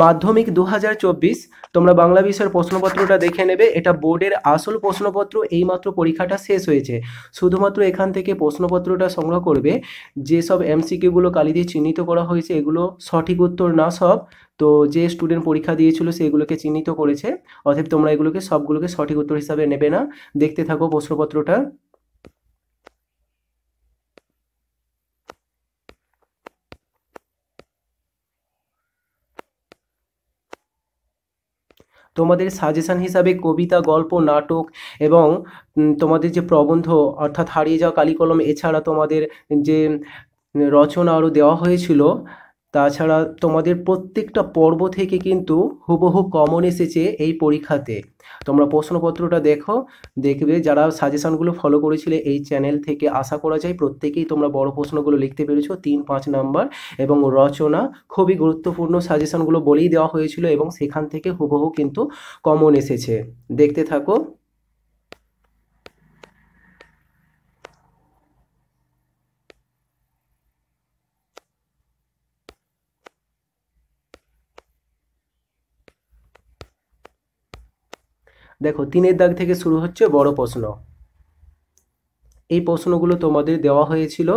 মাধ্যমিক দু তোমরা বাংলা বিষয়ের প্রশ্নপত্রটা দেখে নেবে এটা বোর্ডের আসল প্রশ্নপত্র এইমাত্র পরীক্ষাটা শেষ হয়েছে শুধুমাত্র এখান থেকে প্রশ্নপত্রটা সংগ্রহ করবে যেসব এমসিকিউগুলো কালি দিয়ে চিহ্নিত করা হয়েছে এগুলো সঠিক উত্তর না সব তো যে স্টুডেন্ট পরীক্ষা দিয়েছিল সেগুলোকে চিহ্নিত করেছে অতএব তোমরা এগুলোকে সবগুলোকে সঠিক উত্তর হিসাবে নেবে না দেখতে থাকো প্রশ্নপত্রটা তোমাদের সাজেশান হিসাবে কবিতা গল্প নাটক এবং তোমাদের যে প্রবন্ধ অর্থাৎ হারিয়ে যাওয়া কালিকলম এছাড়া তোমাদের যে রচনা আরও দেওয়া হয়েছিল তাছাড়া তোমাদের প্রত্যেকটা পর্ব থেকে কিন্তু হুবহু কমন এসেছে এই পরীক্ষাতে তোমরা প্রশ্নপত্রটা দেখো দেখবে যারা সাজেশনগুলো ফলো করেছিলে এই চ্যানেল থেকে আশা করা যায় প্রত্যেকেই তোমরা বড় প্রশ্নগুলো লিখতে পেরেছো তিন পাঁচ নাম্বার এবং রচনা খুবই গুরুত্বপূর্ণ সাজেশনগুলো বলেই দেওয়া হয়েছিল এবং সেখান থেকে হুবহু কিন্তু কমন এসেছে দেখতে থাকো দেখো তিনের দাগ থেকে শুরু হচ্ছে বড় প্রশ্ন এই প্রশ্নগুলো তোমাদের দেওয়া হয়েছিল